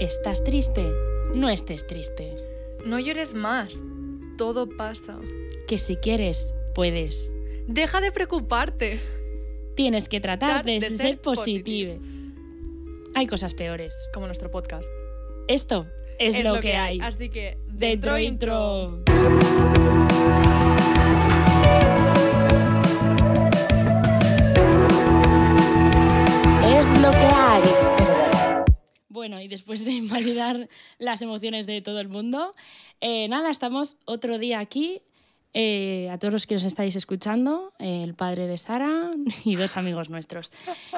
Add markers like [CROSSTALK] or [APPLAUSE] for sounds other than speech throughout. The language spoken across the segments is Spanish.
¿Estás triste? No estés triste. No llores más. Todo pasa. Que si quieres, puedes. Deja de preocuparte. Tienes que tratar de, ser, positivo. Hay cosas peores. Como nuestro podcast. Esto es, lo, que, hay. Así que, dentro intro. bueno, y después de invalidar [LAUGHS] las emociones de todo el mundo, eh, nada, estamos otro día aquí. Eh, a todos los que nos estáis escuchando, el padre de Sara [LAUGHS] y dos amigos nuestros.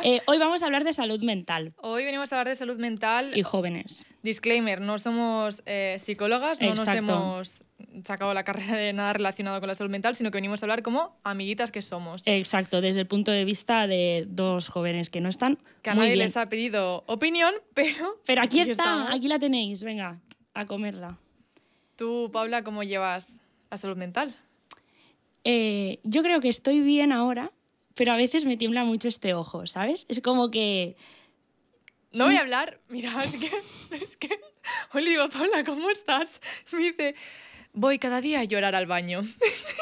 Eh, hoy vamos a hablar de salud mental. Hoy venimos a hablar de salud mental. Y jóvenes. Disclaimer, no somos psicólogas, no nos hemos sacado la carrera de nada relacionado con la salud mental, sino que venimos a hablar como amiguitas que somos. Exacto, desde el punto de vista de dos jóvenes que no están. Que a nadie les ha pedido opinión, [LAUGHS] pero. Pero aquí, está, aquí la tenéis, venga, a comerla. Tú, Paula, ¿cómo llevas la salud mental? Eh, yo creo que estoy bien ahora, pero a veces me tiembla mucho este ojo, ¿sabes? Es como que. No voy a mm. hablar, mira, [LAUGHS] es que, es que, Oliva, Paula, ¿cómo estás? [LAUGHS] Me dice, voy cada día a llorar al baño.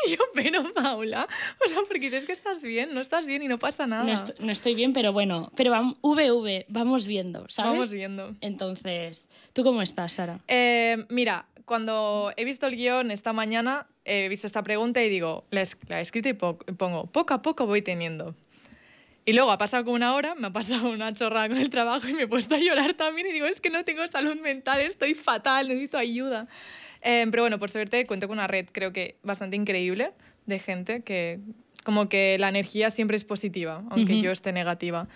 y [LAUGHS] yo, pero Paula, o sea, porque dices que estás bien, no estás bien y no pasa nada. No, estoy bien, pero bueno, pero vamos, VV, vamos viendo, ¿sabes? Vamos viendo. Entonces, ¿tú cómo estás, Sara? Eh, mira, cuando he visto el guión esta mañana, he visto esta pregunta y digo, la, he escrito y pongo, poco a poco voy teniendo. Y luego ha pasado como una hora, me ha pasado una chorra con el trabajo y me he puesto a llorar también y digo, es que no tengo salud mental, estoy fatal, necesito ayuda. Em, pero bueno, por suerte cuento con una red, creo que bastante increíble, de gente que como que la energía siempre es positiva, aunque yo esté negativa.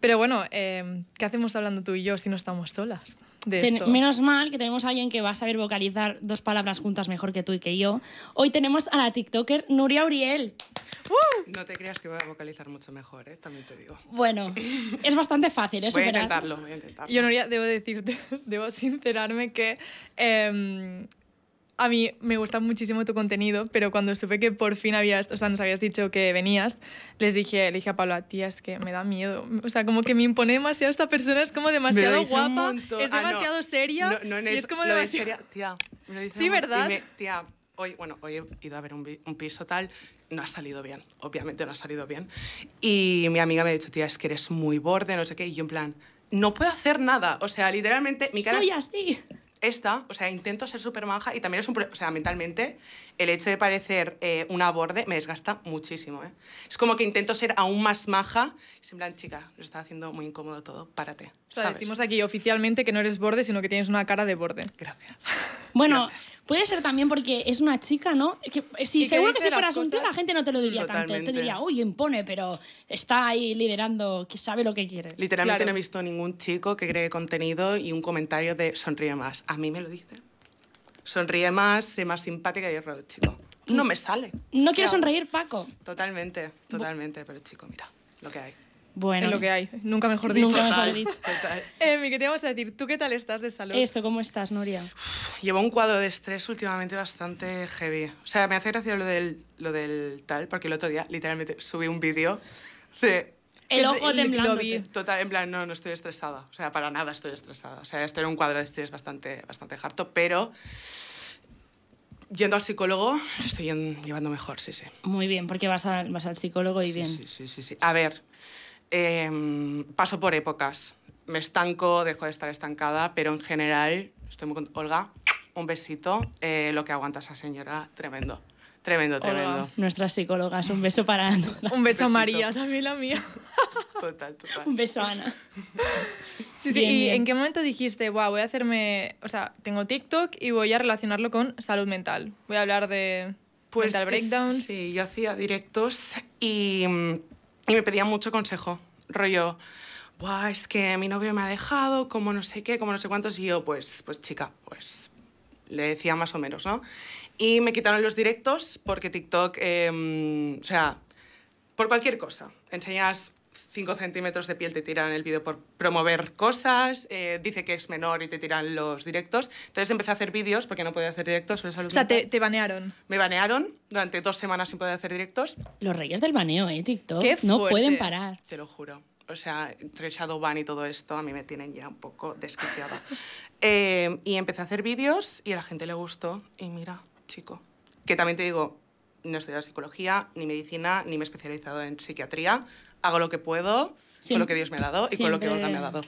Pero bueno, em, ¿qué hacemos hablando tú y yo si no estamos solas? Menos mal que tenemos a alguien que va a saber vocalizar dos palabras juntas mejor que tú y que yo. Hoy tenemos a la TikToker Nuria Uriel. No te creas que voy a vocalizar mucho mejor, ¿eh? también te digo. Bueno, [LAUGHS] es bastante fácil, eso ¿eh? Voy a intentarlo, Yo, Nuria, debo decirte, [LAUGHS] debo sincerarme que em, a mí me gusta muchísimo tu contenido, pero cuando supe que por fin habías, o sea, nos habías dicho que venías, les dije, le dije a Pablo, tía, es que me da miedo. O sea, como que me impone demasiado esta persona, es como demasiado guapa, es ah, demasiado seria. es, como demasiado. seria, tía, me lo dice Sí, ¿verdad? tía, hoy, bueno, hoy he ido a ver un, piso tal, no ha salido bien, obviamente no ha salido bien. Y mi amiga me ha dicho, tía, es que eres muy borde, no sé qué, y yo en plan, no puedo hacer nada. O sea, literalmente mi cara. Soy así esta, o sea, intento ser súper maja y también es un... O sea, mentalmente, el hecho de parecer eh, una borde me desgasta muchísimo, ¿eh? Es como que intento ser aún más maja y en plan, chica, lo está haciendo muy incómodo todo, párate. O sea, decimos aquí oficialmente que no eres borde, sino que tienes una cara de borde. Gracias. [LAUGHS] Bueno, puede ser también porque es una chica, ¿no? Eh, si seguro que, si fueras un tío, la gente no te lo diría Totalmente. tanto. Te diría, uy, impone, pero está ahí liderando, que sabe lo que quiere. Literalmente no he visto ningún chico que cree contenido y un comentario de sonríe más. A mí me lo dice. Sonríe más, sé más simpática y es chico. No mm. me sale. No quiero sonreír, Paco. Totalmente, totalmente, pero chico, mira lo que hay. Bueno. Es lo que hay. Nunca mejor dicho. Nunca mejor dicho. Emi, eh, ¿qué te vamos a decir? ¿Tú qué tal estás de salud? Esto, ¿cómo estás, Nuria? llevo un cuadro de estrés últimamente bastante heavy. O sea, me hace gracia lo del, lo del tal, porque el otro día literalmente subí un vídeo de... El ojo temblando. Total, en plan, no, no estoy estresada. O sea, para nada estoy estresada. O sea, esto era un cuadro de estrés bastante, bastante harto, pero yendo al psicólogo, estoy llevando mejor, sí, sí. Muy bien, porque vas, vas al psicólogo y bien. Sí, sí, sí, sí. A ver, Em, paso por épocas. Me estanco, dejo de estar estancada, pero en general estoy muy Olga, un besito. Eh, lo que aguanta esa señora, tremendo. Tremendo, tremendo. nuestras psicólogas, un beso para [LAUGHS] Un beso a María, también la mía. [LAUGHS] Total, total. Un beso a Ana. ¿Y en qué momento dijiste, wow, voy a hacerme, o sea, tengo TikTok y voy a relacionarlo con salud mental? Voy a hablar de pues mental breakdowns. sí, yo hacía directos y mm, y me pedía mucho consejo, rollo, Buah, es que mi novio me ha dejado, como no sé qué, como no sé cuántos, y yo, pues, pues chica, pues le decía más o menos, ¿no? Y me quitaron los directos porque TikTok, em, o sea, por cualquier cosa, enseñas 5 centímetros de piel te tiran el vídeo por promover cosas, eh, dice que es menor y te tiran los directos. Entonces empecé a hacer vídeos porque no podía hacer directos O sea, te, banearon. Me banearon durante dos semanas sin poder hacer directos. Los reyes del baneo, ¿eh? TikTok. no pueden parar. Te lo juro. O sea, entre Ban y todo esto, a mí me tienen ya un poco desquiciada. [LAUGHS] Eh, y empecé a hacer vídeos y a la gente le gustó. Y mira, chico, que también te digo, no he estudiado psicología, ni medicina, ni me he especializado en psiquiatría. Hago lo que puedo, con lo que Dios me ha dado y con lo que Olga me ha dado.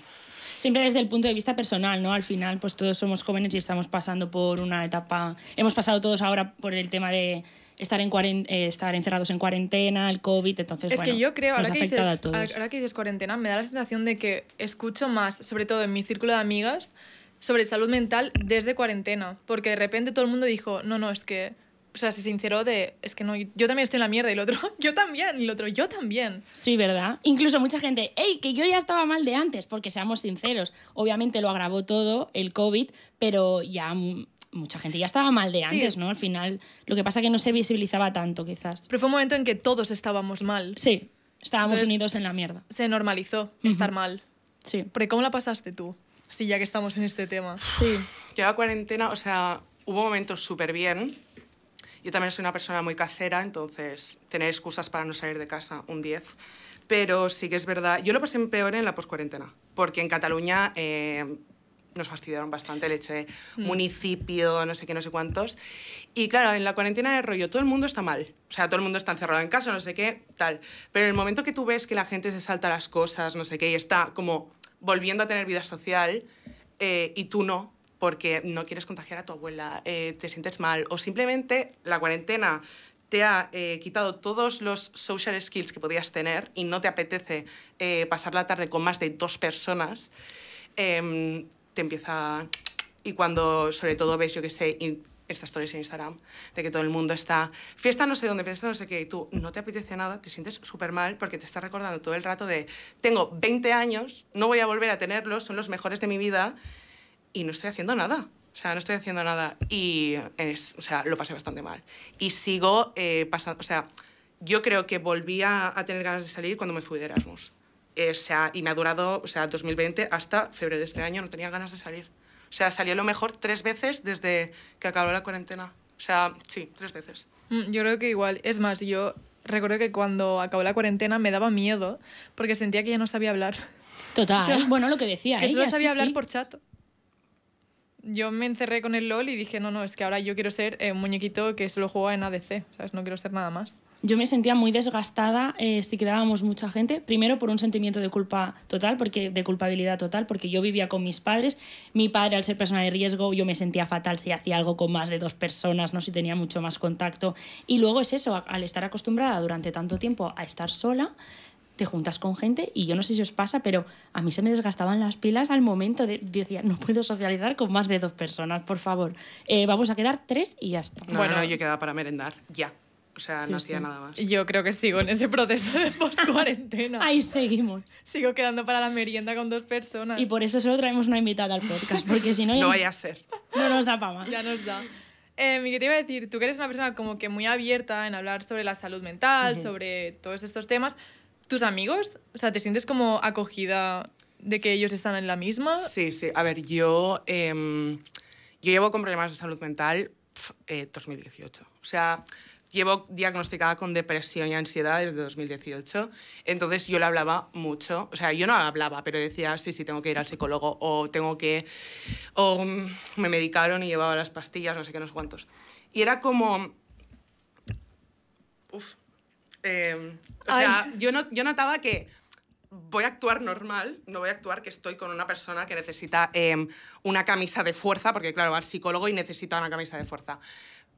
Siempre desde el punto de vista personal, ¿no? Al final, pues todos somos jóvenes y estamos pasando por una etapa. Hemos pasado todos ahora por el tema de estar, en eh, estar encerrados en cuarentena, el COVID, entonces. Es que yo creo, que, ahora que dices cuarentena, me da la sensación de que escucho más, sobre todo en mi círculo de amigas, sobre salud mental desde cuarentena. Porque de repente todo el mundo dijo, no, no, es que o sea, si sincero, de, es que no, yo también estoy en la mierda, y el otro, [LAUGHS] yo también, y el otro, yo también. Sí, ¿verdad? Incluso mucha gente, hey, que yo ya estaba mal de antes, porque seamos sinceros, obviamente lo agravó todo el COVID, pero ya mucha gente ya estaba mal de antes, ¿no? Al final, lo que pasa es que no se visibilizaba tanto, quizás. Pero fue un momento en que todos estábamos mal. Sí, estábamos unidos en la mierda. Se normalizó estar mal. Sí. Porque ¿cómo la pasaste tú? Así ya que estamos en este tema. Sí. Lleva cuarentena, o sea, hubo momentos súper bien, yo también soy una persona muy casera, entonces tener excusas para no salir de casa, un 10. Pero sí que es verdad, yo lo pasé peor en la post-cuarentena, porque en Cataluña eh, nos fastidiaron bastante el hecho de mm. municipio, no sé qué, no sé cuántos. Y claro, en la cuarentena de rollo, todo el mundo está mal. O sea, todo el mundo está encerrado en casa, no sé qué, tal. Pero en el momento que tú ves que la gente se salta las cosas, no sé qué, y está como volviendo a tener vida social, eh, y tú no, porque no quieres contagiar a tu abuela, eh, te sientes mal o simplemente la cuarentena te ha eh, quitado todos los social skills que podías tener y no te apetece eh, pasar la tarde con más de dos personas, em, te empieza... Y cuando sobre todo ves, yo que sé, estas stories en Instagram, de que todo el mundo está, fiesta no sé dónde, fiesta no sé qué, y tú no te apetece nada, te sientes súper mal porque te está recordando todo el rato de, tengo 20 años, no voy a volver a tenerlos, son los mejores de mi vida, y no estoy haciendo nada. O sea, no estoy haciendo nada y o sea, lo pasé bastante mal. Y sigo eh, pasando, o sea, yo creo que volví a, tener ganas de salir cuando me fui de Erasmus. Eh, o sea, y me ha durado, o sea, 2020 hasta febrero de este año no tenía ganas de salir. O sea, salió lo mejor tres veces desde que acabó la cuarentena. O sea, sí, tres veces. Mm, yo creo que igual. Es más, yo recuerdo que cuando acabó la cuarentena me daba miedo porque sentía que ya no sabía hablar. Total. bueno, lo que decía. Que ella, sabía hablar por chat yo me encerré con el LOL y dije, no, no, es que ahora yo quiero ser eh, un muñequito que solo juega en ADC, ¿sabes? No quiero ser nada más. Yo me sentía muy desgastada eh, si quedábamos mucha gente, primero por un sentimiento de culpa total, porque de culpabilidad total, porque yo vivía con mis padres, mi padre al ser persona de riesgo, yo me sentía fatal si hacía algo con más de dos personas, no si tenía mucho más contacto. Y luego es eso, al estar acostumbrada durante tanto tiempo a estar sola, te juntas con gente y yo no sé si os pasa, pero a mí se me desgastaban las pilas al momento de decir, no puedo socializar con más de dos personas, por favor. Eh, vamos a quedar tres y ya está. bueno, no, yo quedaba para merendar, ya. O sea, no hacía nada más. Yo creo que sigo en ese proceso de post-cuarentena. [LAUGHS] Ahí seguimos. Sigo quedando para la merienda con dos personas. Y por eso solo traemos una invitada al podcast, porque si no... [LAUGHS] no vaya a ser. No nos da para Ya nos da. Eh, te iba a decir, tú que eres una persona como que muy abierta en hablar sobre la salud mental, sobre todos estos temas, tus amigos, o sea, ¿te sientes como acogida de que ellos están en la misma? Sí, sí. A ver, yo, em, yo llevo con problemas de salud mental 2018. Eh, o sea, llevo diagnosticada con depresión y ansiedad desde 2018. Entonces yo le hablaba mucho. O sea, yo no hablaba, pero decía, sí, sí, tengo que ir al psicólogo o tengo que... o me medicaron y llevaba las pastillas, no sé qué, unos cuantos Y era como... Uf, Em, o sea, yo, notaba que voy a actuar normal, no voy a actuar que estoy con una persona que necesita em, una camisa de fuerza, porque claro, va al psicólogo y necesita una camisa de fuerza.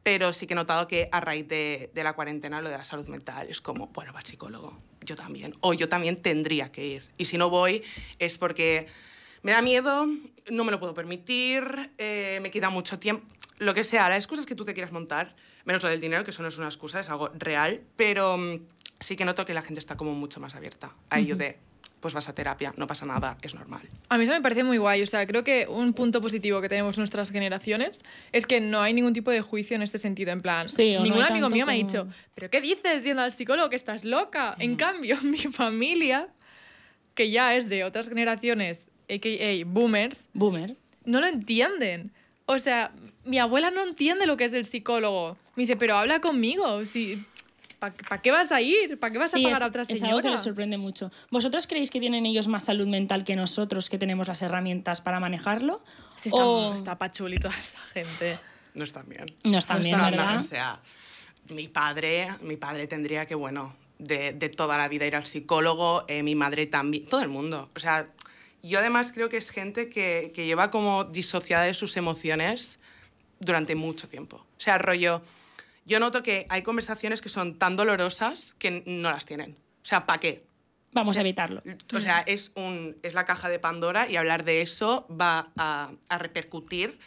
Pero sí que he notado que a raíz de, la cuarentena lo de la salud mental es como, bueno, va al psicólogo, yo también, o yo también tendría que ir. Y si no voy es porque me da miedo, no me lo puedo permitir, eh, me queda mucho tiempo, lo que sea, las es cosas que tú te quieras montar Menos lo del dinero, que eso no es una excusa, es algo real, pero mm, sí que noto que la gente está como mucho más abierta a ello de pues vas a terapia, no pasa nada, es normal. A mí eso me parece muy guay, o sea, creo que un punto positivo que tenemos nuestras generaciones es que no hay ningún tipo de juicio en este sentido, en plan, sí, ningún amigo mío me ha dicho, pero ¿qué dices yendo al psicólogo que estás loca? En cambio, [LAUGHS] mi familia, que ya es de otras generaciones, a.k.a. boomers, Boomer. no lo entienden. O sea, mi abuela no entiende lo que es el psicólogo. Me dice, pero habla conmigo. Si, ¿Para qué vas a ir? ¿Para qué vas a pagar a otra señora? Es algo que me sorprende mucho. ¿Vosotros creéis que tienen ellos más salud mental que nosotros, que tenemos las herramientas para manejarlo? está, o... está toda [LAUGHS] gente. No están bien. No están bien, ¿verdad? o sea, mi padre, mi padre tendría que, bueno, de, de toda la vida ir al psicólogo, eh, mi madre también, todo el mundo. O sea, yo además creo que es gente que, lleva como disociada de sus emociones durante mucho tiempo. O sea, rollo, yo noto que hay conversaciones que son tan dolorosas que no las tienen. O sea, ¿para qué? Vamos a evitarlo. O sea, es, un, es la caja de Pandora y hablar de eso va a, repercutir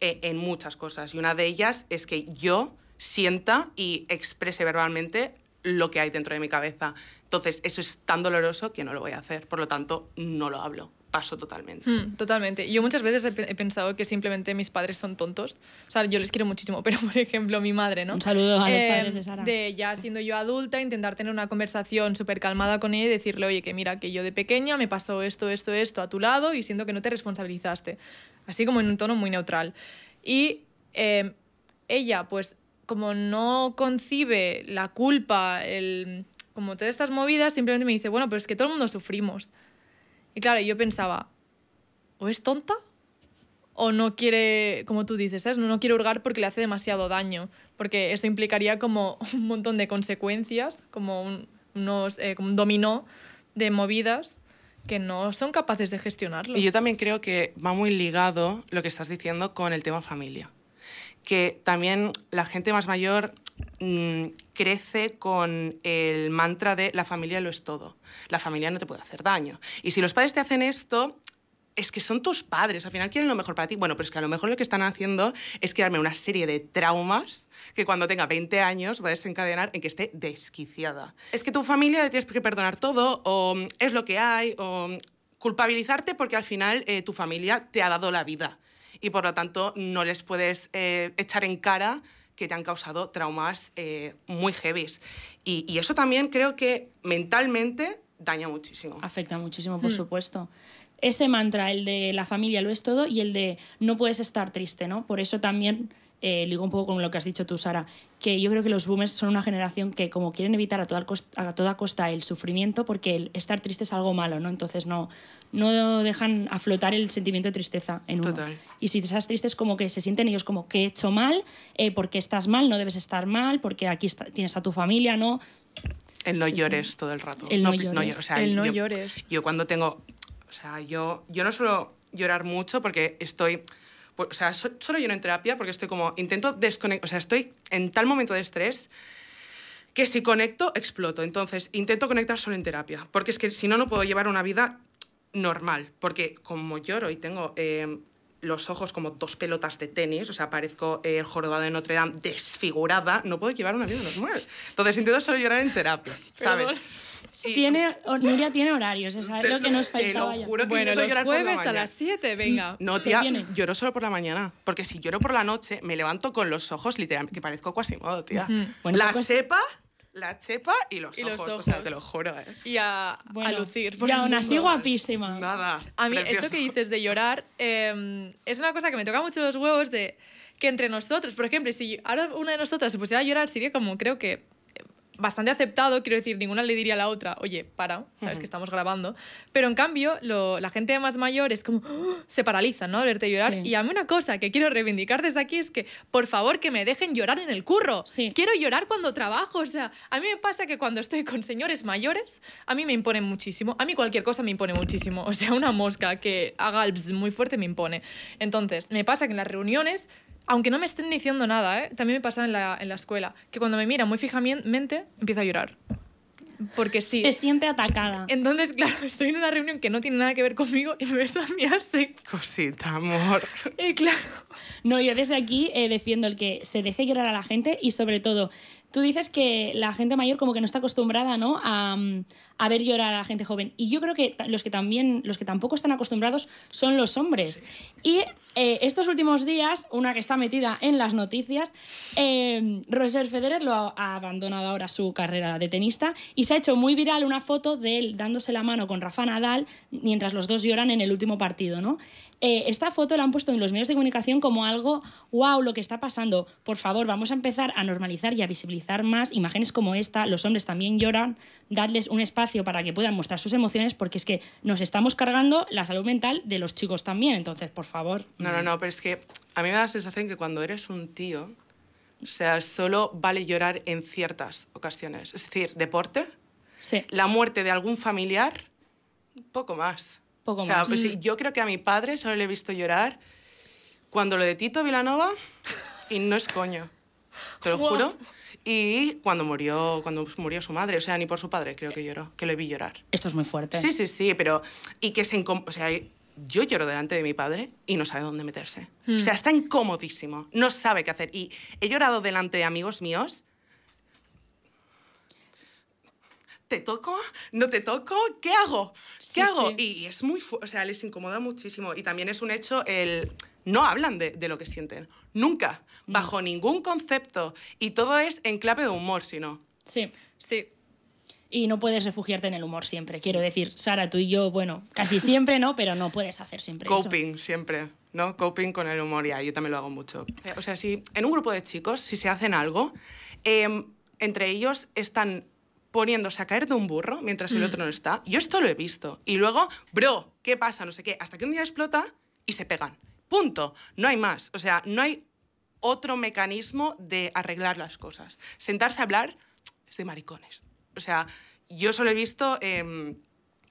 eh, en muchas cosas. Y una de ellas es que yo sienta y exprese verbalmente lo que hay dentro de mi cabeza. Entonces, eso es tan doloroso que no lo voy a hacer. Por lo tanto, no lo hablo paso totalmente. Mm, totalmente. Yo muchas veces he, pensado que simplemente mis padres son tontos. O sea, yo les quiero muchísimo, [LAUGHS] pero por ejemplo, mi madre, ¿no? Un saludo a los em, padres de Sara. De ya siendo yo adulta, intentar tener una conversación súper calmada con ella y decirle, oye, que mira, que yo de pequeña me pasó esto, esto, esto a tu lado y siento que no te responsabilizaste. Así como en un tono muy neutral. Y em, ella, pues, como no concibe la culpa, el, como todas estas movidas, simplemente me dice, bueno, pero es que todo el mundo sufrimos. Y claro, yo pensaba, o es tonta o no quiere, como tú dices, ¿sabes? No, no quiere hurgar porque le hace demasiado daño, porque eso implicaría como [LAUGHS] un montón de consecuencias, como un, eh, como un dominó de movidas que no son capaces de gestionarlo. Y yo también creo que va muy ligado lo que estás diciendo con el tema familia, que también la gente más mayor Mm, crece con el mantra de la familia lo es todo, la familia no te puede hacer daño. Y si los padres te hacen esto, es que son tus padres, al final quieren lo mejor para ti. Bueno, pero es que a lo mejor lo que están haciendo es crearme una serie de traumas que cuando tenga 20 años va a desencadenar en que esté desquiciada. Es que tu familia le tienes que perdonar todo, o mm, es lo que hay, o mm, culpabilizarte porque al final eh, tu familia te ha dado la vida y por lo tanto no les puedes eh, echar en cara que te han causado traumas eh, muy heavies. Y, eso también creo que mentalmente daña muchísimo. Afecta muchísimo, por hmm. supuesto. Ese mantra, el de la familia lo es todo y el de no puedes estar triste, ¿no? Por eso también eh, ligo un poco con lo que has dicho tú, Sara, que yo creo que los boomers son una generación que como quieren evitar a toda costa, a toda costa el sufrimiento porque el estar triste es algo malo, ¿no? Entonces no, no dejan aflotar el sentimiento de tristeza en uno. Total. Y si estás triste es como que se sienten ellos como que he hecho mal, eh, porque estás mal, no debes estar mal, porque aquí tienes a tu familia, ¿no? El no llores todo el rato. El no, llores. yo, llores. Yo cuando tengo... O sea, yo, yo no suelo llorar mucho porque estoy pues, o sea, solo lloro en terapia porque estoy como, intento desconectar, o sea, estoy en tal momento de estrés que si conecto, exploto. Entonces, intento conectar solo en terapia, porque es que si no, no puedo llevar una vida normal, porque como lloro y tengo eh, los ojos como dos pelotas de tenis, o sea, parezco el jorobado de Notre Dame desfigurada, no puedo llevar una vida normal. Entonces, intento solo llorar en terapia, ¿sabes? [LAUGHS] Tiene, Nuria tiene horarios, o es lo que nos faltaba. Te lo bueno, los jueves a las 7, venga. Mm, no, tía, lloro solo por la mañana, porque si lloro por la noche, me levanto con los ojos, literalmente, que parezco Quasimodo, tía. la pues cepa la chepa y los, ojos, o sea, te lo juro. ¿eh? Y a, lucir, lucir. Y aún así guapísima. Nada. A mí, eso que dices de llorar em, es una cosa que me toca mucho los huevos de que entre nosotros, por ejemplo, si ahora una de nosotras se pusiera a llorar, sería como, creo que bastante aceptado, quiero decir, ninguna le diría a la otra, oye, para, sabes que estamos grabando. Pero en cambio, la gente más mayor es como, oh", se paraliza, ¿no? Verte llorar. Y a mí una cosa que quiero reivindicar desde aquí es que, por favor, que me dejen llorar en el curro. Sí. Quiero llorar cuando trabajo. O sea, a mí me pasa que cuando estoy con señores mayores, a mí me imponen muchísimo. A mí cualquier cosa me impone muchísimo. [LAUGHS] O sea, una mosca que haga el muy fuerte me impone. Entonces, me pasa que en las reuniones aunque no me estén diciendo nada, ¿eh? también me pasaba en la, en la escuela, que cuando me mira muy fijamente, empieza a llorar. Porque sí. Se siente atacada. Entonces, claro, [LAUGHS] estoy en una reunión que no tiene nada que ver conmigo y me ves a Cosita, amor. Y claro. No, yo desde aquí eh, defiendo el que se deje llorar a la gente y sobre todo Tú dices que la gente mayor como que no está acostumbrada ¿no? A, mm, ver llorar a la gente joven. Y yo creo que los que, también, los que tampoco están acostumbrados son los hombres. Y eh, estos últimos días, una que está metida en las noticias, em, Roger Federer lo ha, abandonado ahora su carrera de tenista y se ha hecho muy viral una foto de él dándose la mano con Rafa Nadal mientras los dos lloran en el último partido, ¿no? Eh, esta foto la han puesto en los medios de comunicación como algo, wow, lo que está pasando. Por favor, vamos a empezar a normalizar y a visibilizar más imágenes como esta. Los hombres también lloran, dadles un espacio para que puedan mostrar sus emociones porque es que nos estamos cargando la salud mental de los chicos también. Entonces, por favor. No, no, mm. no, pero es que a mí me da la sensación que cuando eres un tío, o sea, solo vale llorar en ciertas ocasiones. Es decir, deporte, sí. la muerte de algún familiar, poco más. Poco o sea, pues mm. yo creo que a mi padre solo le he visto llorar cuando lo de Tito Vilanova, y no es coño, te lo juro. Y cuando murió, cuando murió su madre, o sea, ni por su padre creo que lloró, que le vi llorar. Esto es muy fuerte. Sí, sí, sí, pero... Y que sea, yo lloro delante de mi padre y no sabe dónde meterse. O mm. sea, está incomodísimo, no sabe qué hacer. Y he llorado delante de amigos míos. ¿Te toco? ¿No te toco? ¿Qué hago? ¿Qué hago? Y es muy... O sea, les incomoda muchísimo. Y también es un hecho el... No hablan de, lo que sienten. Nunca. Mm. Bajo ningún concepto. Y todo es en clave de humor, si no. Sí, sí y no puedes refugiarte en el humor siempre. Quiero decir, Sara, tú y yo, bueno, casi siempre, ¿no? Pero no puedes hacer siempre Coping, siempre, ¿no? Coping con el humor, ya, yo también lo hago mucho. Eh, o sea, si en un grupo de chicos, si se hacen algo, em, entre ellos están poniéndose a caer de un burro mientras el mm. otro no está. Yo esto lo he visto. Y luego, bro, ¿qué pasa? No sé qué. Hasta que un día explota y se pegan. Punto. No hay más. O sea, no hay otro mecanismo de arreglar las cosas. Sentarse a hablar es de maricones. O sea, yo solo he visto em,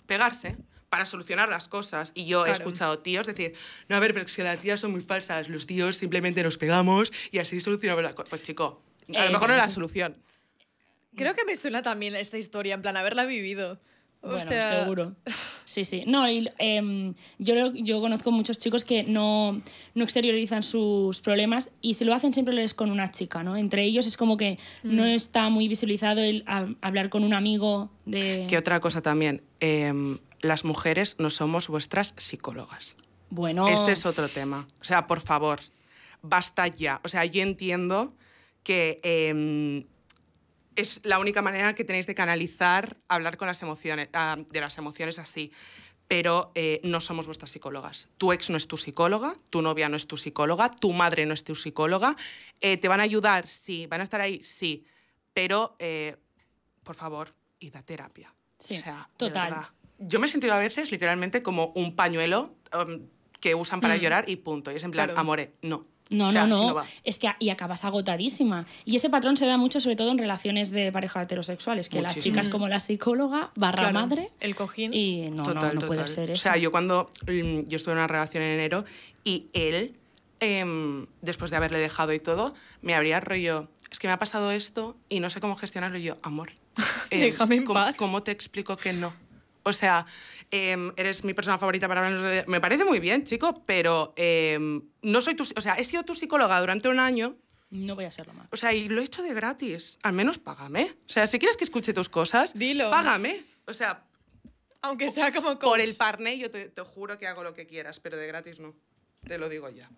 pegarse para solucionar las cosas. Y yo he escuchado tíos decir, no, a ver, pero si las tías son muy falsas, los tíos simplemente nos pegamos y así solucionamos las cosas. Pues chico, a lo eh, mejor no es la eh, solución. Creo que me suena también esta historia, en plan, haberla vivido bueno, seguro. [LAUGHS] Sí, sí. No, em, yo, yo conozco muchos chicos que no, no, exteriorizan sus problemas y si lo hacen siempre lo es con una chica, ¿no? Entre ellos es como que mm. no está muy visibilizado el hablar con un amigo de... Que otra cosa también, em, las mujeres no somos vuestras psicólogas. Bueno... Este es otro tema. O sea, por favor, basta ya. O sea, yo entiendo que... Em, es la única manera que tenéis de canalizar, hablar con las emociones, ah, de las emociones así. Pero eh, no somos vuestras psicólogas. Tu ex no es tu psicóloga, tu novia no es tu psicóloga, tu madre no es tu psicóloga. Eh, ¿Te van a ayudar? Sí. ¿Van a estar ahí? Sí. Pero, eh, por favor, id a terapia. Sí, total. Yo me he sentido a veces literalmente como un pañuelo um, que usan para mm. llorar y punto. Y es en plan, amore, no. No, no, no, Es que y acabas agotadísima. Y ese patrón se da mucho, sobre todo en relaciones de pareja heterosexuales, que las chicas como la psicóloga, barra madre. El cojín. Y no, no, puede ser eso. O sea, yo cuando. Mm, yo estuve en una relación en enero y él, em, después de haberle dejado y todo, me habría rollo. Es que me ha pasado esto y no sé cómo gestionarlo. Y yo, amor. [LAUGHS] Em, Déjame ¿Cómo te explico que no? O sea, em, eres mi persona favorita para hablar. De... Me parece muy bien, chico, pero em, no soy tu. O sea, he sido tu psicóloga durante un año. No voy a serlo más. O sea, y lo he hecho de gratis. Al menos págame. O sea, si quieres que escuche tus cosas, Dilo. págame. O sea. Aunque sea como Por el parné, yo te juro que hago lo que quieras, pero de gratis no. Te lo digo ya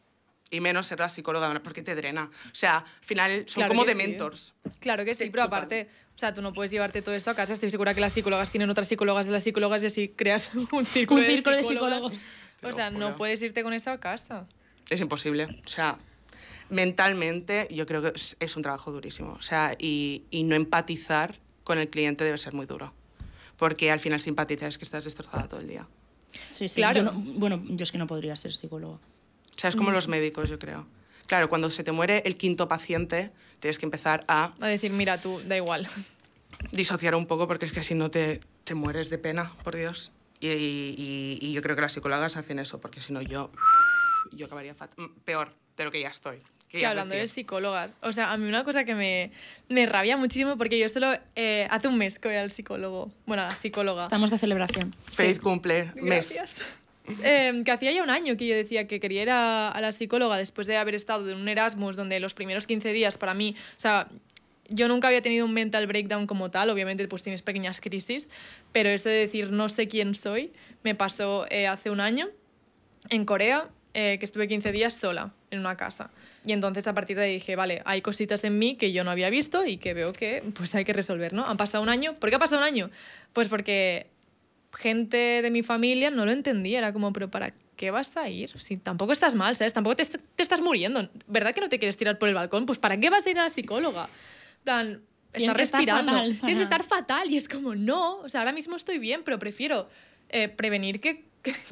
y menos ser la psicóloga, porque te drena. O sea, al final son como de mentors. Claro que sí, pero aparte, o sea, tú no puedes llevarte todo esto a casa. Estoy segura que las psicólogas tienen otras psicólogas de las psicólogas y así creas [LAUGHS] un círculo, un círculo de psicólogos. O sea, no puedes irte con esto a casa. Es imposible. O sea, mentalmente yo creo que es, un trabajo durísimo. O sea, y, y no empatizar con el cliente debe ser muy duro. Porque al final si es que estás destrozada todo el día. Sí, sí. Claro. bueno, yo es que no podría ser psicóloga sea, es como los mm. médicos, yo creo. Claro, cuando se te muere el quinto paciente, tienes que empezar a... A decir, mira tú, da igual. Disociar un poco porque es que si no te, te mueres de pena, por Dios. Y, y, yo creo que las psicólogas hacen eso, porque si no yo, yo acabaría mm, peor de lo que ya estoy. Que, hablando de psicólogas, o sea, a mí una cosa que me, me rabia muchísimo, porque yo solo eh, hace un mes que voy al psicólogo, bueno, a la psicóloga. Estamos de celebración. Feliz cumple, Gracias. mes. Em, que hacía ya un año que yo decía que quería ir a, la psicóloga después de haber estado en un Erasmus donde los primeros 15 días para mí, o sea, yo nunca había tenido un mental breakdown como tal, obviamente pues tienes pequeñas crisis, pero eso de decir no sé quién soy me pasó eh, hace un año en Corea, eh, que estuve 15 días sola en una casa. Y entonces a partir de ahí dije, vale, hay cositas en mí que yo no había visto y que veo que pues hay que resolver, ¿no? Han pasado un año. ¿Por qué ha pasado un año? Pues porque gente de mi familia no lo entendía, era como, pero ¿para qué vas a ir? Si tampoco estás mal, ¿sabes? Tampoco te, te estás muriendo. ¿Verdad que no te quieres tirar por el balcón? Pues ¿para qué vas a ir a la psicóloga? plan, estás respirando. Tienes que estar fatal. Y es como, no, o sea, ahora mismo estoy bien, pero prefiero eh, prevenir que,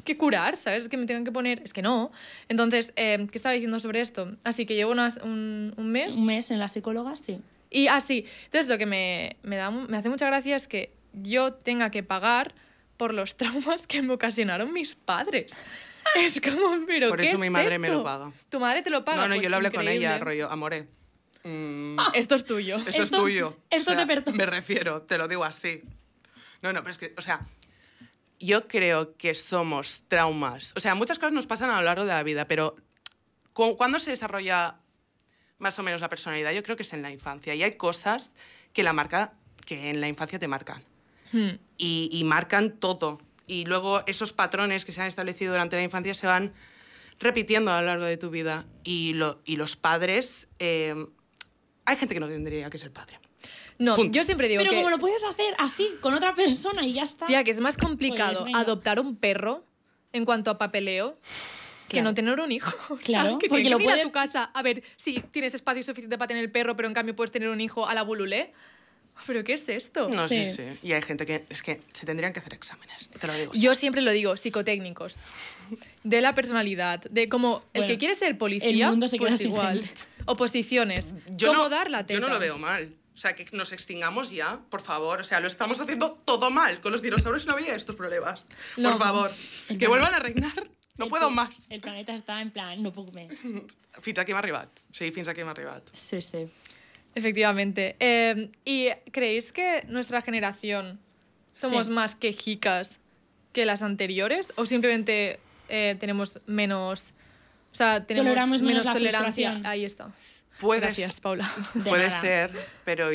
que, curar, ¿sabes? Que me tengan que poner. Es que no. Entonces, em, ¿qué estaba diciendo sobre esto? Así que llevo un, mes. Un mes en la psicóloga, sí. Y así. Ah, Entonces, lo que me, me, da, me hace mucha gracia es que yo tenga que pagar por los traumas que me ocasionaron mis padres. [LAUGHS] Es como, pero Por eso mi madre me lo paga. Tu madre te lo paga. No, no, yo pues lo hablé con ella, rollo, amore. Mm. Ah, esto es tuyo. esto, es tuyo. esto te pertenece. Me refiero, te lo digo así. No, no, pero es que, o sea, yo creo que somos traumas. O sea, muchas cosas nos pasan a lo largo de la vida, pero ¿cuándo se desarrolla más o menos la personalidad? Yo creo que es en la infancia. Y hay cosas que la marca, que en la infancia te marcan. Hmm. y, marcan todo. Y luego esos patrones que se han establecido durante la infancia se van repitiendo a lo largo de tu vida. Y, los padres... Eh, hay gente que no tendría que ser padre. No, yo siempre digo Pero como lo puedes hacer así, con otra persona y ya está. Tía, que es más pues, complicado adoptar un perro en cuanto a papeleo que no tener un hijo. [LAUGHS] Claro, porque lo puedes... a tu casa. A ver, si tienes espacio suficiente para tener el perro, pero en cambio puedes tener un hijo a la bululé. [LAUGHS] ¿pero qué es esto? No, sí. sí, Y hay gente que es que se tendrían que hacer exámenes, te lo digo. Yo siempre lo digo, psicotécnicos. De la personalidad, de como el que quiere ser policía, el mundo se queda pues igual. Oposiciones. Yo ¿Cómo no, dar la teta? Yo no lo veo mal. O sea, que nos extingamos ya, por favor. O sea, lo estamos haciendo todo mal. Con los dinosaurios no había estos problemas. Por favor, que vuelvan a reinar. No puedo más. El planeta está en plan, no puedo más. Fins aquí más arribat. Sí, fins aquí más arribat. Sí, sí. Efectivamente. Em, ¿Y creéis que nuestra generación somos más quejicas que las anteriores? ¿O simplemente eh, tenemos menos... O sea, tenemos menos, tolerancia. Ahí está. Gracias, Paula. [LAUGHS] Puede ser, pero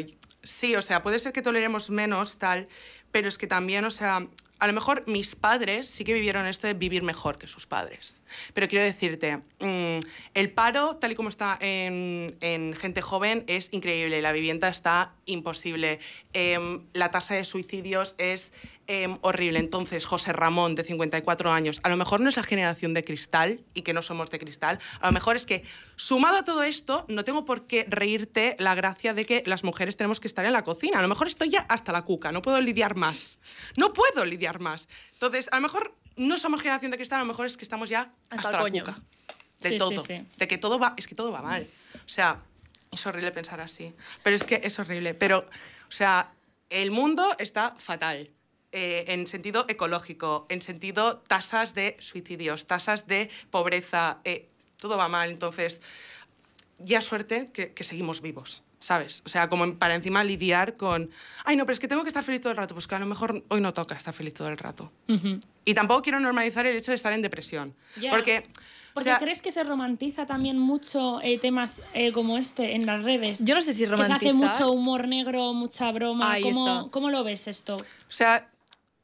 sí, o sea, puede ser que toleremos menos tal, pero es que también, o sea, a lo mejor mis padres sí que vivieron esto de vivir mejor que sus padres. Pero quiero decirte, mm, el paro, tal y como está en, gente joven, es increíble. La vivienda está imposible. Em, la tasa de suicidios es em, horrible. Entonces, José Ramón, de 54 años, a lo mejor no es la generación de cristal y que no somos de cristal. A lo mejor es que, sumado a todo esto, no tengo por qué reírte la gracia de que las mujeres tenemos que estar en la cocina. A lo mejor estoy ya hasta la cuca, no puedo lidiar más. No puedo lidiar más. Entonces, a lo mejor no somos generación de cristal, a lo mejor es que estamos ya hasta, la de todo, de que todo va, es que todo va mal. O sea, es horrible pensar así, pero es que es horrible. Pero, o sea, el mundo está fatal. Eh, en sentido ecológico, en sentido tasas de suicidios, tasas de pobreza, eh, todo va mal. Entonces, ya suerte que, que, seguimos vivos, ¿sabes? O sea, como para encima lidiar con, ay, no, pero es que tengo que estar feliz todo el rato, pues que a lo mejor hoy no toca estar feliz todo el rato. Y tampoco quiero normalizar el hecho de estar en depresión. Porque... Porque crees que se romantiza también mucho eh, temas eh, como este en las redes. Yo no sé si romantiza. se hace mucho humor negro, mucha broma. ¿Cómo, ¿Cómo lo ves esto? O sea,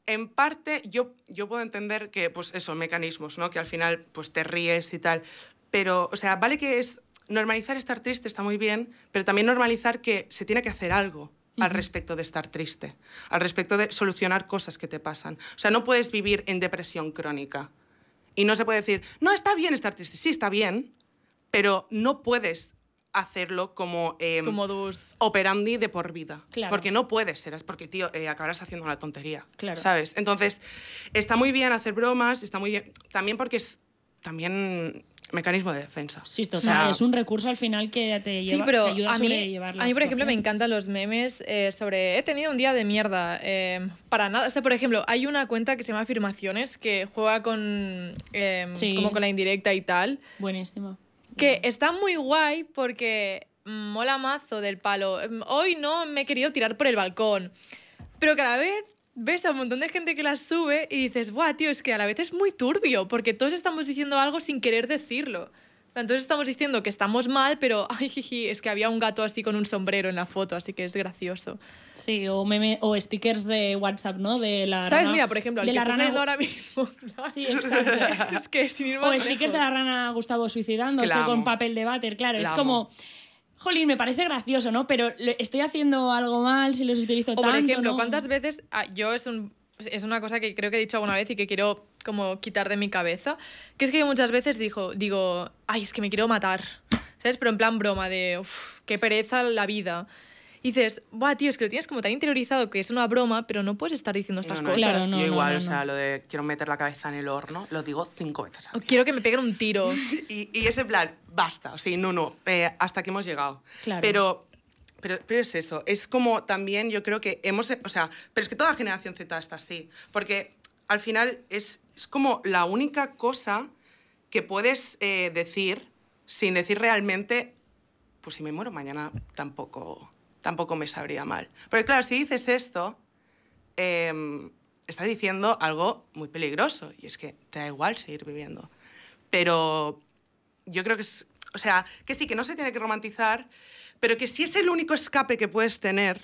en parte yo, yo puedo entender que, pues eso, mecanismos, ¿no? Que al final pues te ríes y tal. Pero, o sea, vale que es normalizar estar triste está muy bien, pero también normalizar que se tiene que hacer algo al respecto de estar triste, al respecto de solucionar cosas que te pasan. O sea, no puedes vivir en depresión crónica. Y no se puede decir, no, está bien estar triste, sí, está bien, pero no puedes hacerlo como em, tu modus operandi de por vida. Porque no puedes ser, porque, tío, eh, acabarás haciendo una tontería. Claro. ¿Sabes? Entonces, está muy bien hacer bromas, está muy bien. También porque es. También mecanismo de defensa. Sí, total. es un recurso al final que te, lleva, ayuda a, A mí, por ejemplo, me encantan los memes eh, sobre he tenido un día de mierda. Eh, para nada. O sea, por ejemplo, hay una cuenta que se llama Afirmaciones que juega con. Em, sí. como con la indirecta y tal. Buenísimo. Que está muy guay porque mola mazo del palo. Em, hoy no me he querido tirar por el balcón. Pero cada vez ves a un montón de gente que las sube y dices, guau, tío, es que a la vez es muy turbio, porque todos estamos diciendo algo sin querer decirlo. Entonces estamos diciendo que estamos mal, pero [LAUGHS] ay, jiji, es que había un gato así con un sombrero en la foto, así que es gracioso. Sí, o meme, o stickers de WhatsApp, ¿no? De la ¿Sabes? Mira, por ejemplo, el de que la rana... ahora mismo. [LAUGHS] Sí, exacto. [LAUGHS] es que O stickers de la rana Gustavo suicidándose con papel de váter, claro, es como jolín, me parece gracioso, ¿no? Pero estoy haciendo algo mal si los utilizo o tanto. Por ejemplo, ¿cuántas veces ah, yo es una cosa que creo que he dicho alguna vez y que quiero como quitar de mi cabeza, que es que muchas veces digo, digo, ay, es que me quiero matar, ¿sabes? Pero en plan broma de, uff, qué pereza la vida dices, guau, tío, es que lo tienes como tan interiorizado que es una broma, pero no puedes estar diciendo estas cosas. Claro, no, igual, o sea, lo de quiero meter la cabeza en el horno, lo digo cinco veces. quiero que me peguen un tiro. [LAUGHS] y, ese plan, basta, o sea, no, no, eh, hasta que hemos llegado. Claro. Pero pero, pero, es eso, es como también yo creo que hemos, o sea, pero es que toda generación Z está así, porque al final es, es como la única cosa que puedes eh, decir sin decir realmente, pues si me muero mañana tampoco tampoco me sabría mal. Porque claro, si dices esto, estás em, está diciendo algo muy peligroso y es que te da igual seguir viviendo. Pero yo creo que o sea, que sí, que no se tiene que romantizar, pero que si es el único escape que puedes tener,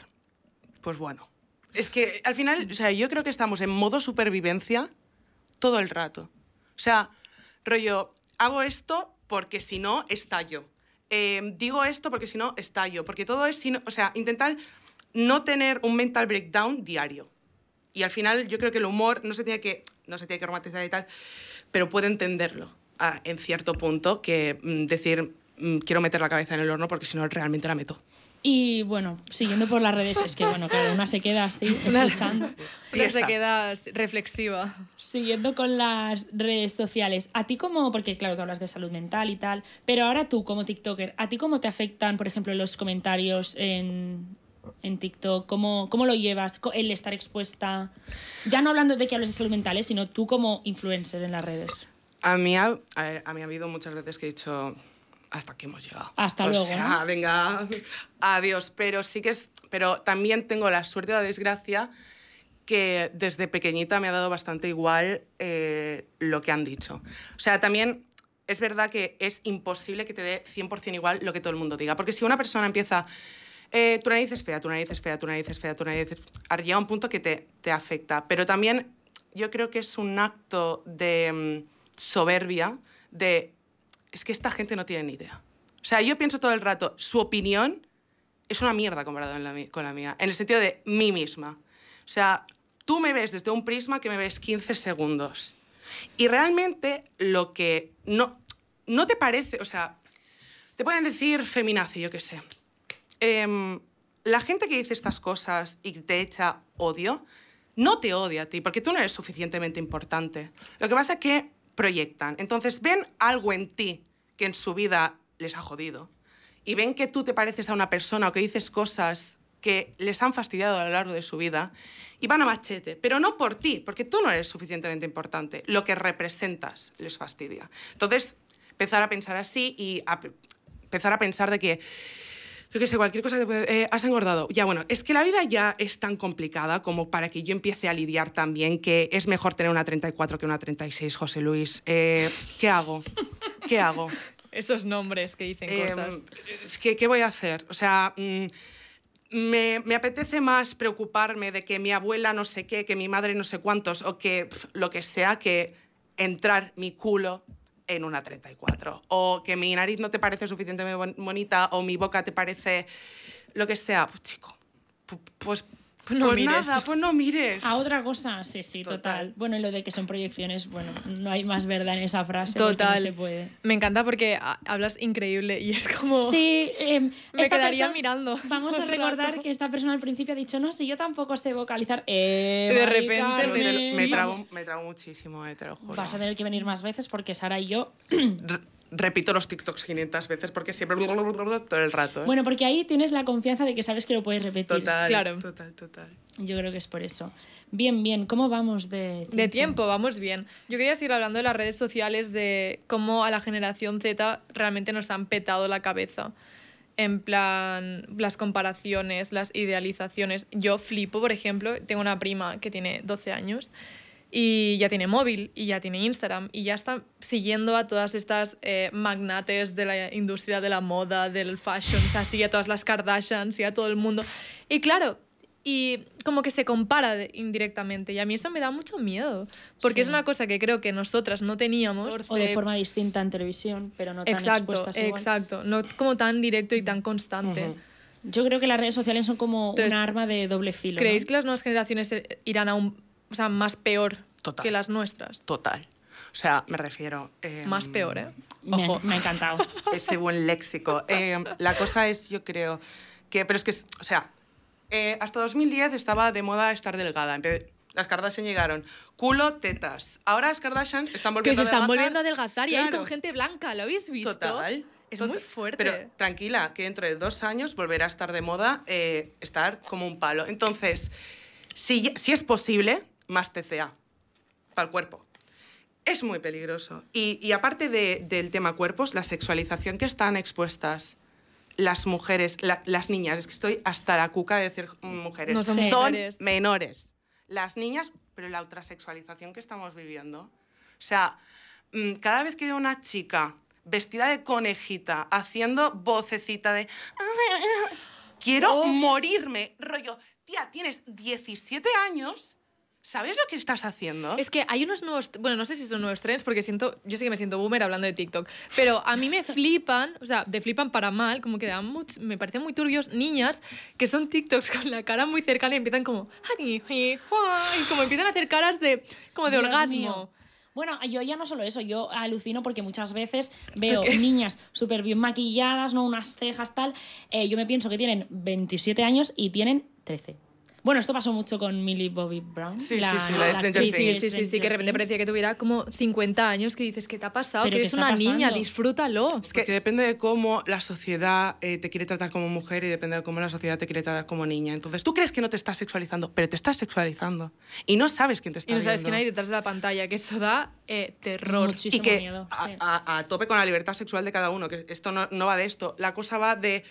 pues bueno. Es que al final, o sea, yo creo que estamos en modo supervivencia todo el rato. O sea, rollo, hago esto porque si no, estallo. Em, digo esto porque si no, estallo. Porque todo es, sino, o sea, intentar no tener un mental breakdown diario. Y al final yo creo que el humor no se tiene que, no se tiene que romantizar y tal, pero puede entenderlo en cierto punto que mm, decir mm, quiero meter la cabeza en el horno porque si no realmente la meto. Y bueno, siguiendo por las redes, es que bueno, cada una se queda así, [LAUGHS] escuchando. [LAUGHS] Una se queda reflexiva. Siguiendo con las redes sociales, a ti cómo...? porque claro, tú hablas de salud mental y tal, pero ahora tú como TikToker, ¿a ti cómo te afectan, por ejemplo, los comentarios en, TikTok? ¿Cómo, ¿Cómo lo llevas? El estar expuesta. Ya no hablando de que hables de salud mental, ¿eh? sino tú como influencer en las redes. A mí, a, a mí ha habido muchas veces que he dicho, hasta aquí hemos llegado. Hasta o Sea, venga, adiós. Pero sí que es. Pero también tengo la suerte o la desgracia que desde pequeñita me ha dado bastante igual eh, lo que han dicho. O sea, también es verdad que es imposible que te dé 100% igual lo que todo el mundo diga. Porque si una persona empieza, eh, tu nariz es fea, tu nariz es fea, tu nariz es fea, tu nariz es fea, llega un punto que te, te afecta. Pero también yo creo que es un acto de mm, soberbia, de es que esta gente no tiene ni idea. O sea, yo pienso todo el rato, su opinión es una mierda comparado con la mía, en el sentido de mí misma. O sea, tú me ves desde un prisma que me ves 15 segundos. Y realmente lo que no, no te parece, o sea, te pueden decir feminazi, yo qué sé. Em, la gente que dice estas cosas y te echa odio, no te odia a ti, porque tú no eres suficientemente importante. Lo que pasa es que proyectan. Entonces ven algo en ti que en su vida les ha jodido. Y ven que tú te pareces a una persona o que dices cosas que les han fastidiado a lo largo de su vida y van a machete, pero no por ti, porque tú no eres suficientemente importante. Lo que representas les fastidia. Entonces, empezar a pensar así y empezar a pensar de que yo qué sé, cualquier cosa te eh, has engordado. Ya bueno, es que la vida ya es tan complicada como para que yo empiece a lidiar también que es mejor tener una 34 que una 36, José Luis. Eh, ¿Qué hago? ¿Qué hago? Esos nombres que dicen em, cosas. Es que, ¿qué voy a hacer? O sea... Mm, me, apetece más preocuparme de que mi abuela no sé qué, que mi madre no sé cuántos, o que lo que sea, que entrar mi culo en una 34. O que mi nariz no te parece suficientemente bonita o mi boca te parece lo que sea. Pues chico, pues [LAUGHS] Pues no nada, pues no mires. A otra cosa, sí, sí, total. Bueno, y lo de que son proyecciones, bueno, no hay más verdad en esa frase. Total. puede. Me encanta porque hablas increíble y es como. [LAUGHS] Sí, em, [LAUGHS] me quedaría mirando. Vamos a recordar que esta persona al principio ha dicho, no, si yo tampoco sé vocalizar. de repente me, trago muchísimo, eh, te Vas a tener que venir más veces porque Sara y yo repito los TikToks 500 veces porque siempre todo el rato. ¿eh? Bueno, porque ahí tienes la confianza de que sabes que lo puedes repetir. Total, claro. total, total. Yo creo que es por eso. Bien, bien, ¿cómo vamos de tiempo? De tiempo, vamos bien. Yo quería seguir hablando de las redes sociales, de cómo a la generación Z realmente nos han petado la cabeza. En plan, las comparaciones, las idealizaciones. Yo flipo, por ejemplo, tengo una prima que tiene 12 años y ya tiene móvil y ya tiene Instagram y ya está siguiendo a todas estas eh, magnates de la industria de la moda, del fashion, o sea, sigue a todas las Kardashians, y a todo el mundo. Y claro, y como que se compara indirectamente y a mí esto me da mucho miedo, porque es una cosa que creo que nosotras no teníamos. O eh, de, forma distinta en televisión, pero no tan exacto, Exacto, no como tan directo y tan constante. Yo creo que las redes sociales son como un arma de doble filo. ¿Creéis que las nuevas generaciones eh, irán a un o sea, más peor que las nuestras. Total. O sea, me refiero. Em, más peor, ¿eh? Ojo, me, ha encantado. [LAUGHS] Ese buen léxico. Em, la cosa es, yo creo que. Pero es que, o sea, eh, hasta 2010 estaba de moda estar delgada. Las Kardashian llegaron. Culo, tetas. Ahora las Kardashian están volviendo a adelgazar. Que se están volviendo a adelgazar y hay con gente blanca, ¿lo habéis visto? Total. Es muy fuerte. Pero tranquila, que dentro de dos años volverá a estar de moda eh, estar como un palo. Entonces, si, si es posible, más TCA para el cuerpo. Es muy peligroso. Y, aparte del tema cuerpos, la sexualización que están expuestas las mujeres, las niñas, es que estoy hasta la cuca de decir mujeres, son, menores. Las niñas, pero la ultrasexualización que estamos viviendo. O sea, mm, cada vez que veo una chica vestida de conejita, haciendo vocecita de... ¡Ah! Quiero morirme, rollo, tía, tienes 17 años ¿Sabes lo que estás haciendo? Es que hay unos nuevos, bueno, no sé si son nuevos trends, porque siento, yo sí que me siento boomer hablando de TikTok, pero a mí me flipan, o sea, me flipan para mal, como que dan me parecen muy turbios niñas que son TikToks con la cara muy cercana y empiezan como, y como empiezan a hacer caras de, como de orgasmo. Bueno, yo ya no solo eso, yo alucino porque muchas veces veo niñas súper bien maquilladas, ¿no? Unas cejas tal. Eh, yo me pienso que tienen 27 años y tienen 13. Bueno, esto pasó mucho con Millie Bobby Brown. Sí, la, sí, sí, la de Stranger Things. Sí, sí, sí, que de repente parecía que tuviera como 50 años que dices, ¿qué te ha pasado? que eres una niña, disfrútalo. Es que, depende de cómo la sociedad eh, te quiere tratar como mujer y depende de cómo la sociedad te quiere tratar como niña. Entonces, tú crees que no te estás sexualizando, pero te estás sexualizando. Y no sabes quién te está Y no sabes quién hay detrás de la pantalla, que eso da eh, terror. Muchísimo y que a, tope con la libertad sexual de cada uno, que esto no, no va de esto. La cosa va de,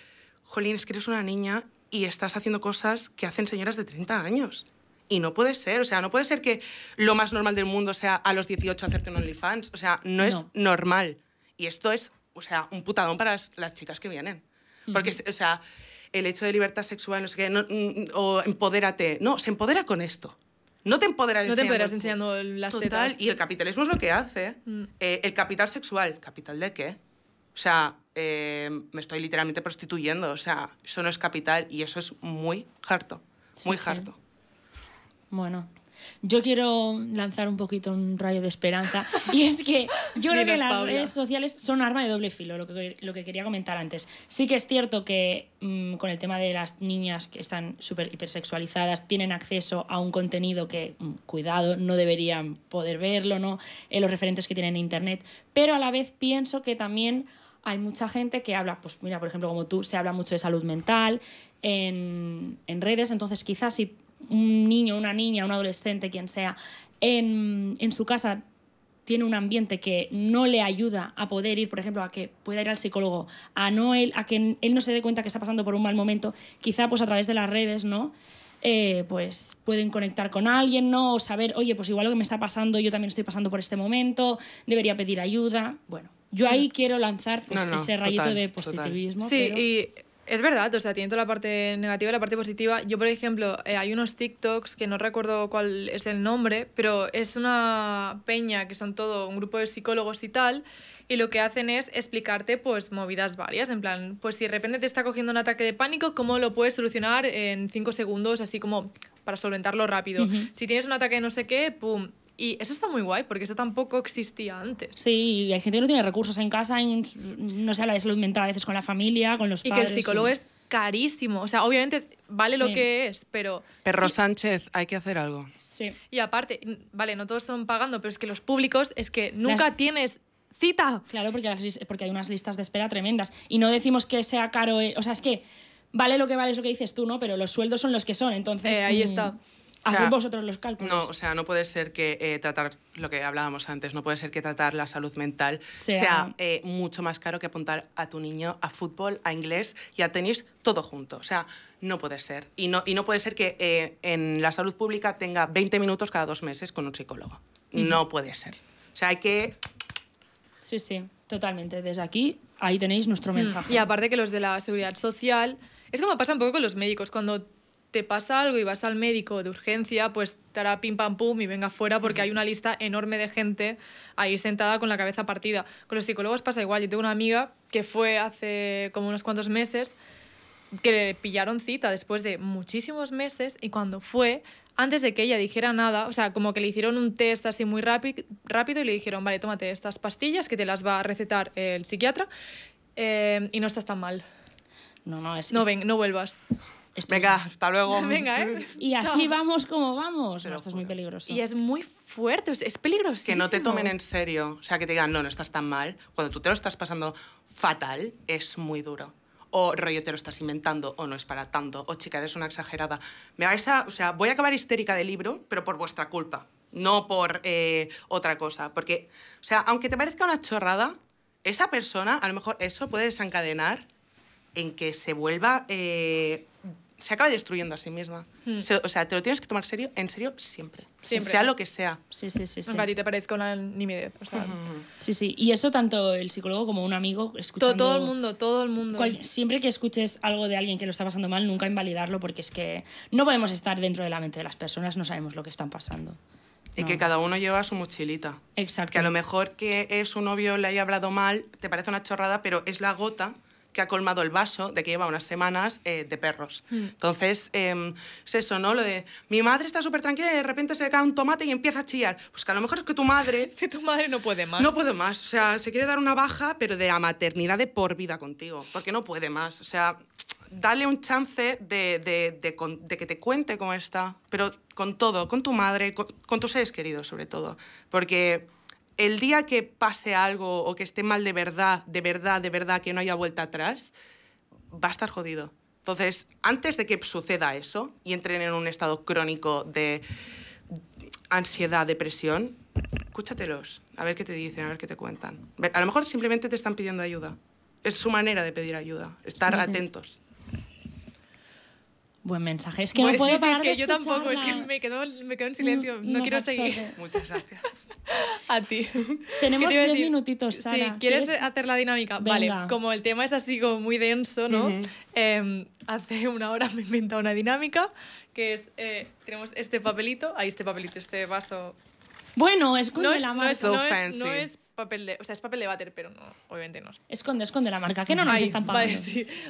jolín, es que eres una niña y estás haciendo cosas que hacen señoras de 30 años. Y no puede ser, o sea, no puede ser que lo más normal del mundo sea a los 18 hacerte un OnlyFans. O sea, no, es normal. Y esto es, o sea, un putadón para las, chicas que vienen. Porque, o sea, el hecho de libertad sexual, no sé qué, mm, o empodérate. No, se empodera con esto. No te empoderas, enseñando, las Y el capitalismo es lo que hace. Mm. Eh, el capital sexual, ¿capital de qué? O sea, eh, me estoy literalmente prostituyendo. O sea, eso no es capital y eso es muy harto, muy harto. Bueno, yo quiero lanzar un poquito un rayo de esperanza [LAUGHS] y es que yo creo que las redes sociales son arma de doble filo, lo que, quería comentar antes. Sí que es cierto que mm, con el tema de las niñas que están súper hipersexualizadas tienen acceso a un contenido que, mm, cuidado, no deberían poder verlo, ¿no? Eh, los referentes que tienen en Internet, pero a la vez pienso que también hay mucha gente que habla, pues mira, por ejemplo, como tú, se habla mucho de salud mental en, redes, entonces quizás si un niño, una niña, un adolescente, quien sea, en, su casa tiene un ambiente que no le ayuda a poder ir, por ejemplo, a que pueda ir al psicólogo, a no él, a que él no se dé cuenta que está pasando por un mal momento, quizá pues a través de las redes, ¿no? Eh, pues pueden conectar con alguien, ¿no? O saber, oye, pues igual lo que me está pasando, yo también estoy pasando por este momento, debería pedir ayuda. Bueno, yo ahí quiero lanzar pues, ese rayito de positivismo. Sí, y es verdad, o sea, tiene toda la parte negativa y la parte positiva. Yo, por ejemplo, eh, hay unos TikToks que no recuerdo cuál es el nombre, pero es una peña que son todo un grupo de psicólogos y tal, y lo que hacen es explicarte pues movidas varias, en plan, pues si de repente te está cogiendo un ataque de pánico, ¿cómo lo puedes solucionar en cinco segundos, así como para solventarlo rápido? Si tienes un ataque de no sé qué, pum, y eso está muy guay, porque eso tampoco existía antes. Sí, y hay gente que no tiene recursos en casa, no se habla de salud mental a veces con la familia, con los y padres. Y que el psicólogo es carísimo. O sea, obviamente vale lo que es, pero... Perro Sánchez, hay que hacer algo. Sí. Y aparte, vale, no todos son pagando, pero es que los públicos es que nunca tienes cita. Claro, porque, porque hay unas listas de espera tremendas. Y no decimos que sea caro, eh, o sea, es que vale lo que vale, es lo que dices tú, ¿no? Pero los sueldos son los que son, entonces... Eh, ahí mm, está vosotros los cálculos. No, o sea, no puede ser que eh, tratar lo que hablábamos antes, no puede ser que tratar la salud mental sea, eh, mucho más caro que apuntar a tu niño a fútbol, a inglés y a tenis todo junto. O sea, no puede ser. Y no, y no puede ser que eh, en la salud pública tenga 20 minutos cada dos meses con un psicólogo. No puede ser. O sea, hay que. Sí, sí, totalmente. Desde aquí, ahí tenéis nuestro mensaje. Y aparte que los de la seguridad social. Es como pasa un poco con los médicos. Cuando te pasa algo y vas al médico de urgencia, pues estará hará pim pam pum y venga fuera porque hay una lista enorme de gente ahí sentada con la cabeza partida. Con los psicólogos pasa igual. Yo tengo una amiga que fue hace como unos cuantos meses que le pillaron cita después de muchísimos meses y cuando fue, antes de que ella dijera nada, o sea, como que le hicieron un test así muy rápido y le dijeron, vale, tómate estas pastillas que te las va a recetar el psiquiatra eh, y no estás tan mal. No, no, es... No, ven, no vuelvas. Venga, hasta luego. [LAUGHS] Venga, ¿eh? [LAUGHS] Y así vamos como vamos. esto es muy peligroso. Y es muy fuerte, es peligroso. Que no te tomen en serio, o sea, que te digan, no, no estás tan mal. Cuando tú te lo estás pasando fatal, es muy duro. O rollo, te lo estás inventando, o no es para tanto, o chica, eres una exagerada. Me vais a, o sea, voy a acabar histérica de libro, pero por vuestra culpa, no por eh, otra cosa. Porque, o sea, aunque te parezca una chorrada, esa persona, a lo mejor eso puede desencadenar en que se vuelva eh, se acaba destruyendo a sí misma. Hmm. o sea, te lo tienes que tomar serio, en serio siempre. Sea lo que sea. Sí, sí, sí. Para ti te parezca una nimidez. Hmm. Sí, sí. Y eso tanto el psicólogo como un amigo escuchando... Todo, el mundo, todo el mundo. siempre que escuches algo de alguien que lo está pasando mal, nunca invalidarlo porque es que no podemos estar dentro de la mente de las personas, no sabemos lo que están pasando. Y que cada uno lleva su mochilita. Exacto. Que a lo mejor que es su novio le haya hablado mal, te parece una chorrada, pero es la gota que ha colmado el vaso de que lleva unas semanas eh, de perros. Mm. Entonces, em, es eso, ¿no? Lo de mi madre está súper tranquila y de repente se le cae un tomate y empieza a chillar. Pues que a lo mejor es que tu madre... [LAUGHS] Es que tu madre no puede más. No puede más. O sea, se quiere dar una baja, pero de la maternidad de por vida contigo, porque no puede más. O sea, dale un chance de, de, que te cuente cómo está, pero con todo, con tu madre, con, con tus seres queridos sobre todo, porque el día que pase algo o que esté mal de verdad, de verdad, de verdad, que no haya vuelta atrás, va a estar jodido. Entonces, antes de que suceda eso y entren en un estado crónico de ansiedad, depresión, escúchatelos, a ver qué te dicen, a ver qué te cuentan. A lo mejor simplemente te están pidiendo ayuda. Es su manera de pedir ayuda, estar atentos. Buen mensaje. Es que no puedo sí, parar es que yo tampoco, es que me quedo, me en silencio. Mm, no, quiero seguir. Muchas gracias. [LAUGHS] a ti. [LAUGHS] Tenemos 10 minutitos, Sara. Sí, ¿quieres, hacer la dinámica? Vale, como el tema es así como muy denso, ¿no? eh, hace una hora [LAUGHS] me he inventado una dinámica que es, eh, tenemos este papelito, ahí este papelito, este vaso. Bueno, es con la más. No, es, no, es, no es o sea, es papel de váter, pero no, obviamente no. Esconde, esconde la marca, que no nos Ay, están Vale,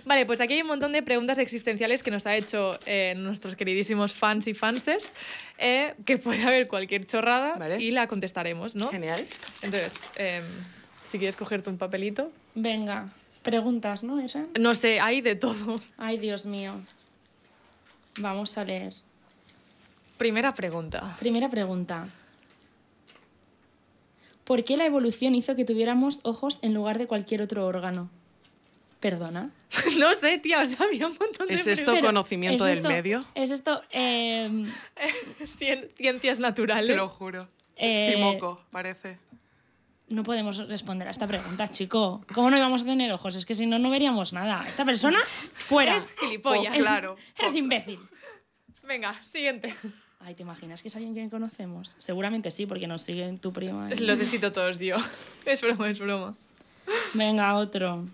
vale, pues aquí hay un montón de preguntas existenciales que nos ha hecho eh, nuestros queridísimos fans y fanses, eh, que puede haber cualquier chorrada y la contestaremos, ¿no? Genial. Entonces, em, si quieres cogerte un papelito. Venga, preguntas, ¿no? No sé, hay de todo. Ay, Dios mío. Vamos a leer. Primera pregunta. Primera pregunta. ¿Por qué la evolución hizo que tuviéramos ojos en lugar de cualquier otro órgano? Perdona. [LAUGHS] no sé, tía, o sea, había un montón de. ¿Es esto conocimiento del medio? Es esto. Em, [LAUGHS] ciencias naturales. Te lo juro. Eh... parece. No podemos responder a esta pregunta, chico. ¿Cómo no íbamos a tener ojos? Es que si no, no veríamos nada. Esta persona, fuera. [LAUGHS] Es gilipollas. Oh, claro. Eres oh, imbécil. Venga, siguiente. Ay, ¿te imaginas que es alguien que conocemos? Seguramente sí, porque nos siguen tu prima. [LAUGHS] Los he escrito todos yo. [LAUGHS] Es broma, es broma. Venga, otro.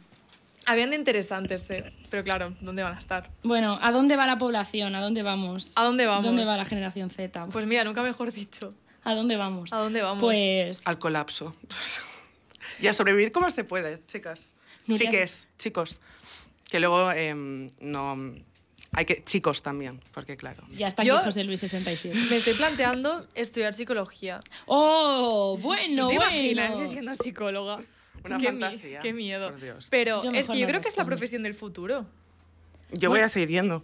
Habían de interesantes, eh, pero claro, ¿dónde van a estar? Bueno, ¿a dónde va la población? ¿A dónde vamos? ¿A dónde vamos? ¿Dónde va la generación Z? Pues mira, nunca mejor dicho. ¿A dónde vamos? ¿A dónde vamos? Pues... Al colapso. [LAUGHS] y a sobrevivir como se puede, chicas. chicas. chicos. Que luego em, no hay que chicos también, porque claro. Ya está hijos de Luis 67. Me estoy planteando estudiar psicología. Oh, bueno, ¿Te imaginas siendo psicóloga? Una qué fantasía. qué miedo. Pero es que yo creo que es la profesión del futuro. Yo voy a seguir yendo.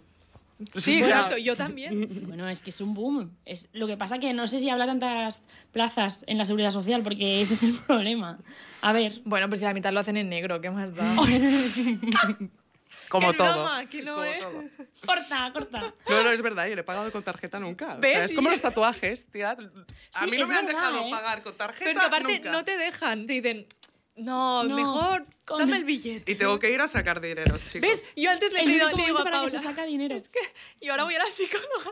Sí, exacto, yo también. [LAUGHS] Bueno, es que es un boom. Es, lo que pasa que no sé si habla tantas plazas en la seguridad social, porque ese es el [LAUGHS] problema. A ver. Bueno, pues si la mitad lo hacen en negro, ¿qué más da? [LAUGHS] Como todo. ¿eh? [LAUGHS] Corta, corta. No, no, es verdad, yo no he pagado con tarjeta nunca. ¿Ves? O es como los tatuajes, tía. A mí no me han dejado ¿eh? pagar con tarjeta. Pero aparte no te dejan, te dicen, no, mejor dame el billete. Y tengo que ir a sacar dinero, chicos. ¿Ves? Yo antes le he pedido a Paula. que se saca dinero. [LAUGHS] Es que... Y ahora voy a la psicóloga.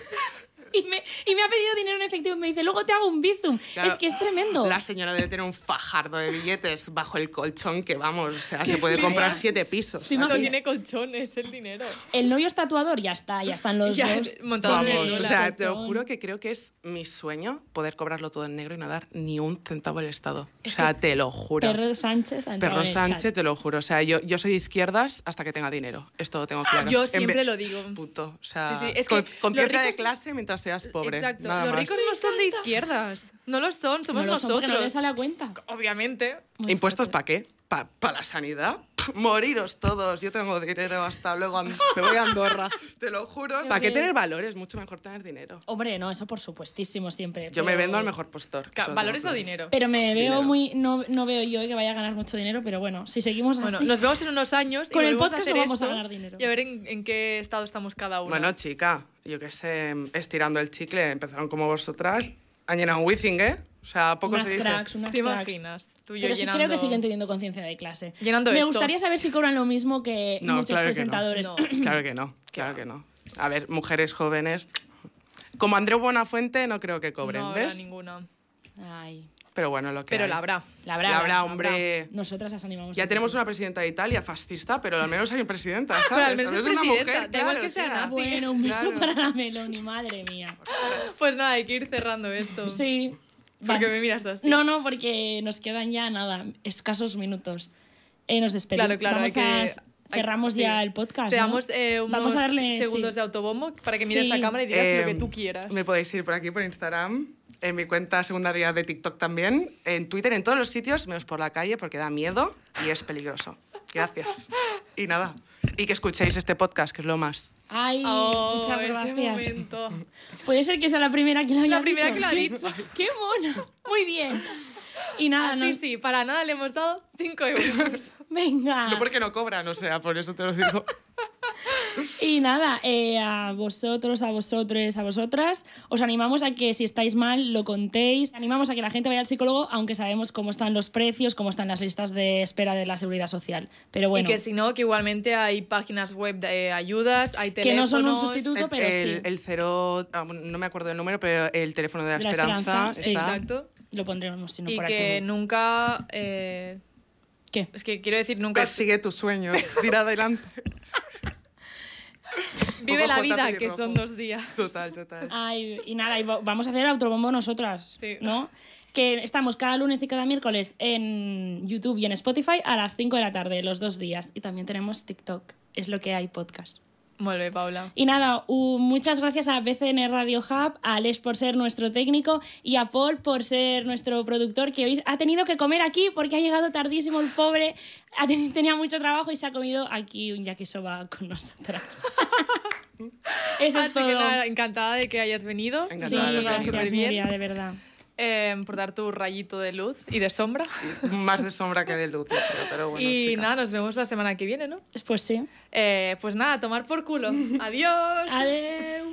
[LAUGHS] y, me, ha pedido dinero en efectivo y me dice, luego te hago un bizum. es que es tremendo. La señora debe tener un fajardo de billetes bajo el colchón que vamos, o sea, se puede comprar siete pisos. Sí, no tiene colchón es el dinero. El novio es tatuador, ya está, ya están los dos. Montados o sea, te lo juro que creo que es mi sueño poder cobrarlo todo en negro y no dar ni un centavo al Estado. o sea, te lo juro. Perro Sánchez. Perro Sánchez, te lo juro. O sea, yo, yo soy de izquierdas hasta que tenga dinero. Esto lo tengo ah, claro. Yo siempre lo digo. puto O sea, conciencia de clase mientras seas pobre. Exacto. los ricos no son de izquierdas. No lo son, somos nosotros. no les sale a cuenta. Obviamente. ¿Impuestos para qué? para la sanidad. Moriros todos, yo tengo dinero, hasta luego me voy a Andorra, te lo juro. ¿Para qué tener valores? Mucho mejor tener dinero. Hombre, no, eso por supuestísimo siempre. Yo me vendo al mejor postor. ¿Valores o dinero? Pero me veo muy. No, veo yo que vaya a ganar mucho dinero, pero bueno, si seguimos bueno, Nos vemos en unos años. Con el podcast vamos a ganar dinero. Y a ver en, en qué estado estamos cada uno. Bueno, chica, yo qué sé, estirando el chicle, empezaron como vosotras han llenado un withing, ¿eh? O sea, poco unas se dice. Unas cracks. unas Pero sí creo que siguen teniendo conciencia de clase. Me gustaría saber si cobran lo mismo que muchos presentadores. no. claro que no, [CLEARS THROAT] claro que no. A ver, mujeres jóvenes. Como Andreu Buenafuente, no creo que cobren, ¿ves? No, ninguna. Ay pero bueno, lo que. Pero la habrá. La habrá. La habrá, hombre. Nosotras las animamos. Ya tenemos una presidenta de Italia fascista, pero al menos hay un presidenta, ah, ¿sabes? pero al menos es una mujer. que sea nazi. Bueno, un beso para la Meloni, madre mía. Pues nada, hay que ir cerrando esto. Sí. Porque me miras así. No, no, porque nos quedan ya nada, escasos minutos. Eh, nos despedimos. Claro, claro, Vamos que cerramos ya el podcast. Te damos unos eh, Vamos a darle, segundos de autobombo para que mires la cámara y digas lo que eh, tú quieras. Me podéis ir por aquí por Instagram en mi cuenta secundaria de TikTok también, en Twitter, en todos los sitios, menos por la calle, porque da miedo y es peligroso. Gracias. Y nada, y que escuchéis este podcast, que es lo más. Ay, oh, muchas este gracias. Puede ser que sea la primera que lo haya La primera que lo ha dicho. ¡Qué mono! Muy bien. Y nada, Así, ah, sí, para nada le hemos dado 5 euros. [LAUGHS] Venga. No porque no cobran, o sea, por eso te lo digo. [LAUGHS] y nada, eh, a vosotros, a vosotros, a vosotras, os animamos a que si estáis mal lo contéis, animamos a que la gente vaya al psicólogo, aunque sabemos cómo están los precios, cómo están las listas de espera de la seguridad social. Pero bueno. Y que si no, que igualmente hay páginas web de ayudas, hay teléfonos. Que no son un sustituto, pero sí. El cero, ah, no me acuerdo del número, pero el teléfono de la, esperanza, está. Exacto. Lo pondremos, si no, y que nunca... Eh, ¿Qué? Es que quiero decir nunca... Persigue tus sueños, tira adelante. [LAUGHS] Vive la vida, que son dos días. Total, total. Ay, y nada, vamos a hacer autobombo nosotras, ¿no? Que estamos cada lunes y cada miércoles en YouTube y en Spotify a las 5 de la tarde, los dos días. Y también tenemos TikTok, es lo que hay podcast vuelve Paula. Y nada, muchas gracias a BCN Radio Hub, a Alex por ser nuestro técnico y a Paul por ser nuestro productor, que hoy ha tenido que comer aquí porque ha llegado tardísimo el pobre, tenía mucho trabajo y se ha comido aquí un yakisoba con nosotras. [LAUGHS] Eso es todo. encantada de que hayas venido. Encantada sí, gracias, de verdad. Em, por dar tu rayito de luz y de sombra. Más de sombra que de luz, pero bueno. Y nada, nos vemos la semana que viene, ¿no? Eh, pues sí. Eh, pues nada, tomar por culo. [LAUGHS] Adiós. Adiós.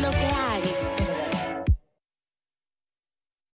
lo que hay.